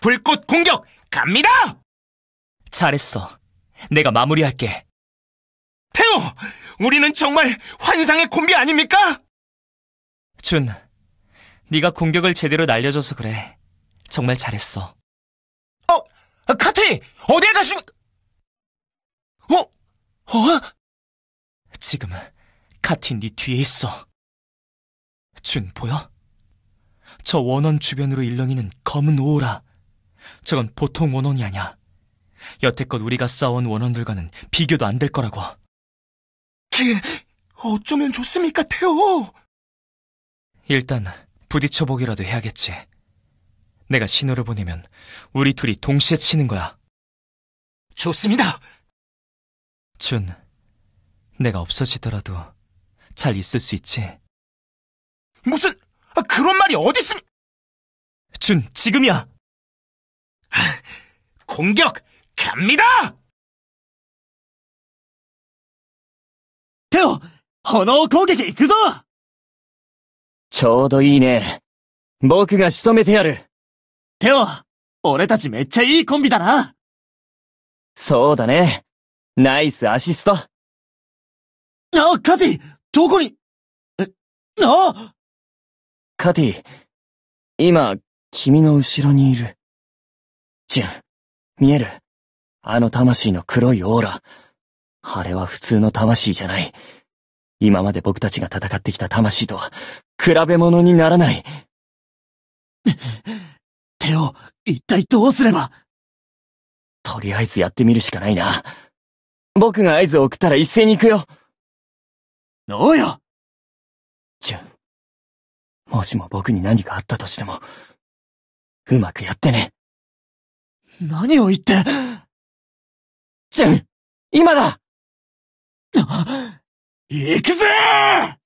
불꽃 공격 갑니다! 잘했어. 내가 마무리할게. 태호! 우리는 정말 환상의 콤비 아닙니까? 준, 네가 공격을 제대로 날려줘서 그래. 정말 잘했어. 어, 카티! 어딜 가시면... 어? 어? 지금 카티 네 뒤에 있어. 준, 보여? 저 원원 주변으로 일렁이는 검은 오라. 호 저건 보통 원혼이 아니야. 여태껏 우리가 싸운 원혼들과는 비교도 안 될 거라고. 그, 어쩌면 좋습니까, 태호? 일단 부딪혀보기라도 해야겠지. 내가 신호를 보내면 우리 둘이 동시에 치는 거야. 좋습니다. 준, 내가 없어지더라도 잘 있을 수 있지? 무슨, 아, 그런 말이 어딨습니 준, 지금이야! 공격갑니다테오炎攻撃行くぞちょうどいいね。僕が仕留めてやる。テオ、俺たちめっちゃいいコンビだな。そうだね。ナイスアシスト。あ、カティどこにえ、なあカティ、今、君の後ろにいる。じゃん。見える。あの魂の黒いオーラ。あれは普通の魂じゃない。今まで僕たちが戦ってきた魂とは、比べ物にならない。手を、一体どうすればとりあえずやってみるしかないな。僕が合図を送ったら一斉に行くよ。どうよジュン。もしも僕に何かあったとしても、うまくやってね。何を言って。ジュン今だ行くぜ